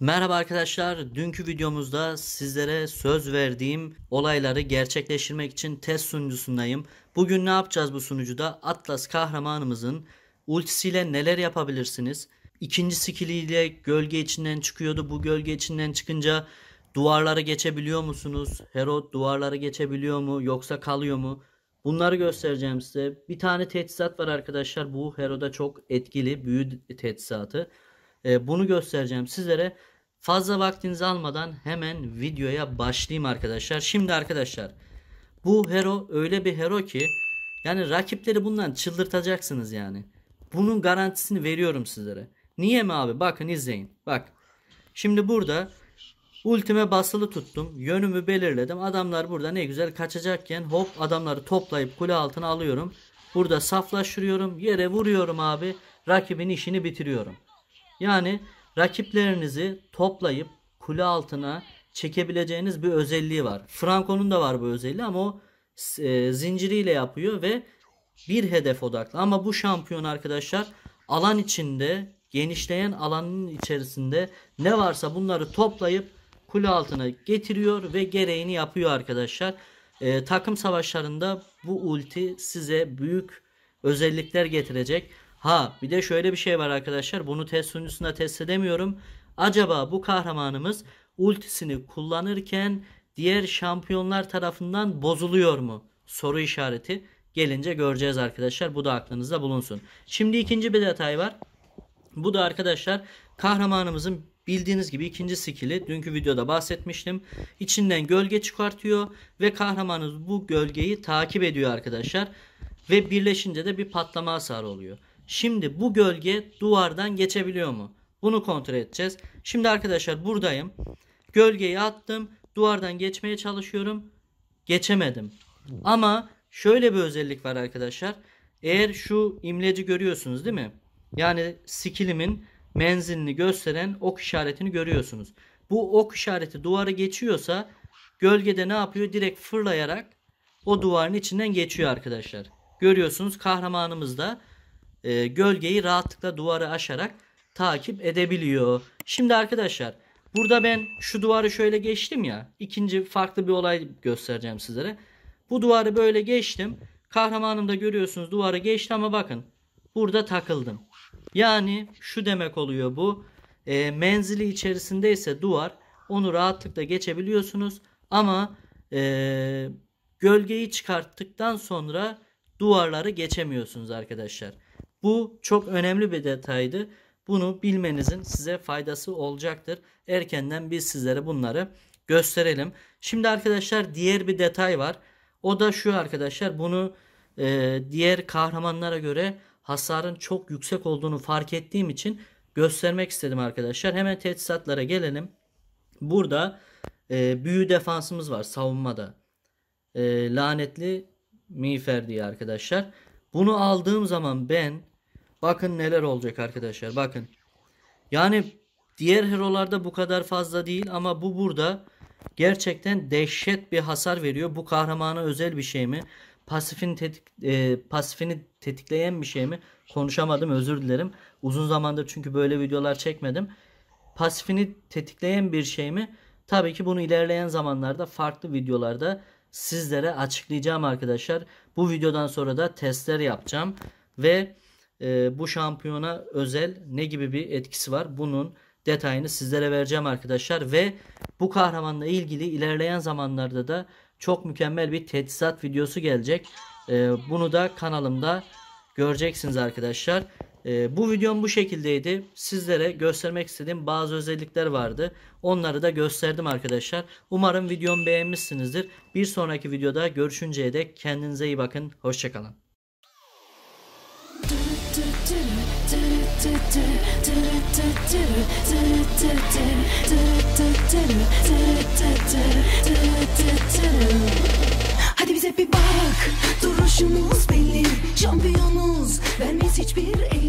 Merhaba arkadaşlar. Dünkü videomuzda sizlere söz verdiğim olayları gerçekleştirmek için test sunucusundayım. Bugün ne yapacağız bu sunucuda? Atlas kahramanımızın ultisiyle neler yapabilirsiniz? İkinci skilliyle gölge içinden çıkıyordu. Bu gölge içinden çıkınca duvarları geçebiliyor musunuz? Hero duvarları geçebiliyor mu yoksa kalıyor mu? Bunları göstereceğim size. Bir tane teçhizat var arkadaşlar. Bu Herod'a çok etkili büyü teçhizatı. Ee, bunu göstereceğim sizlere. Fazla vaktinizi almadan hemen videoya başlayayım arkadaşlar. Şimdi arkadaşlar bu hero öyle bir hero ki yani rakipleri bundan çıldırtacaksınız yani. Bunun garantisini veriyorum sizlere. Niye mi abi? Bakın izleyin. Bak. Şimdi burada ultime basılı tuttum. Yönümü belirledim. Adamlar burada ne güzel kaçacakken hop adamları toplayıp kule altına alıyorum. Burada saflaştırıyorum. Yere vuruyorum abi. Rakibin işini bitiriyorum. Yani rakiplerinizi toplayıp kule altına çekebileceğiniz bir özelliği var. Franco'nun da var bu özelliği ama o e, zinciriyle yapıyor ve bir hedef odaklı. Ama bu şampiyon arkadaşlar alan içinde genişleyen alanın içerisinde ne varsa bunları toplayıp kule altına getiriyor ve gereğini yapıyor arkadaşlar. E, takım savaşlarında bu ulti size büyük özellikler getirecek. Ha bir de şöyle bir şey var arkadaşlar. Bunu test sunucusunda test edemiyorum. Acaba bu kahramanımız ultisini kullanırken diğer şampiyonlar tarafından bozuluyor mu? Soru işareti gelince göreceğiz arkadaşlar. Bu da aklınızda bulunsun. Şimdi ikinci bir detay var. Bu da arkadaşlar kahramanımızın bildiğiniz gibi ikinci skill'i dünkü videoda bahsetmiştim. İçinden gölge çıkartıyor ve kahramanımız bu gölgeyi takip ediyor arkadaşlar. Ve birleşince de bir patlama hasarı oluyor. Şimdi bu gölge duvardan geçebiliyor mu? Bunu kontrol edeceğiz. Şimdi arkadaşlar buradayım. Gölgeyi attım. Duvardan geçmeye çalışıyorum. Geçemedim. Ama şöyle bir özellik var arkadaşlar. Eğer şu imleci görüyorsunuz değil mi? Yani skillimin menzilini gösteren ok işaretini görüyorsunuz. Bu ok işareti duvarı geçiyorsa gölgede ne yapıyor? Direkt fırlayarak o duvarın içinden geçiyor arkadaşlar. Görüyorsunuz kahramanımız da e, gölgeyi rahatlıkla duvarı aşarak takip edebiliyor. Şimdi arkadaşlar burada ben şu duvarı şöyle geçtim ya. İkinci farklı bir olay göstereceğim sizlere. Bu duvarı böyle geçtim. Kahramanım da görüyorsunuz duvarı geçti ama bakın burada takıldım. Yani şu demek oluyor bu. E, menzili içerisinde ise duvar onu rahatlıkla geçebiliyorsunuz. Ama e, gölgeyi çıkarttıktan sonra duvarları geçemiyorsunuz arkadaşlar. Bu çok önemli bir detaydı. Bunu bilmenizin size faydası olacaktır. Erkenden biz sizlere bunları gösterelim. Şimdi arkadaşlar diğer bir detay var. O da şu arkadaşlar bunu e, diğer kahramanlara göre hasarın çok yüksek olduğunu fark ettiğim için göstermek istedim arkadaşlar. Hemen tesisatlara gelelim. Burada e, büyü defansımız var savunmada. E, lanetli miğfer diye arkadaşlar. Bunu aldığım zaman ben Bakın neler olacak arkadaşlar bakın. Yani diğer hero'larda bu kadar fazla değil ama bu burada gerçekten dehşet bir hasar veriyor. Bu kahramana özel bir şey mi? Pasifini, tetik, e, pasifini tetikleyen bir şey mi? Konuşamadım özür dilerim. Uzun zamandır çünkü böyle videolar çekmedim. Pasifini tetikleyen bir şey mi? Tabii ki bunu ilerleyen zamanlarda farklı videolarda sizlere açıklayacağım arkadaşlar. Bu videodan sonra da testler yapacağım. Ve e, bu şampiyona özel ne gibi bir etkisi var? Bunun detayını sizlere vereceğim arkadaşlar ve bu kahramanla ilgili ilerleyen zamanlarda da çok mükemmel bir teçhizat videosu gelecek. E, bunu da kanalımda göreceksiniz arkadaşlar. E, bu videom bu şekildeydi. Sizlere göstermek istediğim bazı özellikler vardı. Onları da gösterdim arkadaşlar. Umarım videomu beğenmişsinizdir. Bir sonraki videoda görüşünceye dek kendinize iyi bakın. Hoşçakalın. Hadi bize bir bak duruşumuz belli Şampiyonuz vermeyiz hiçbir el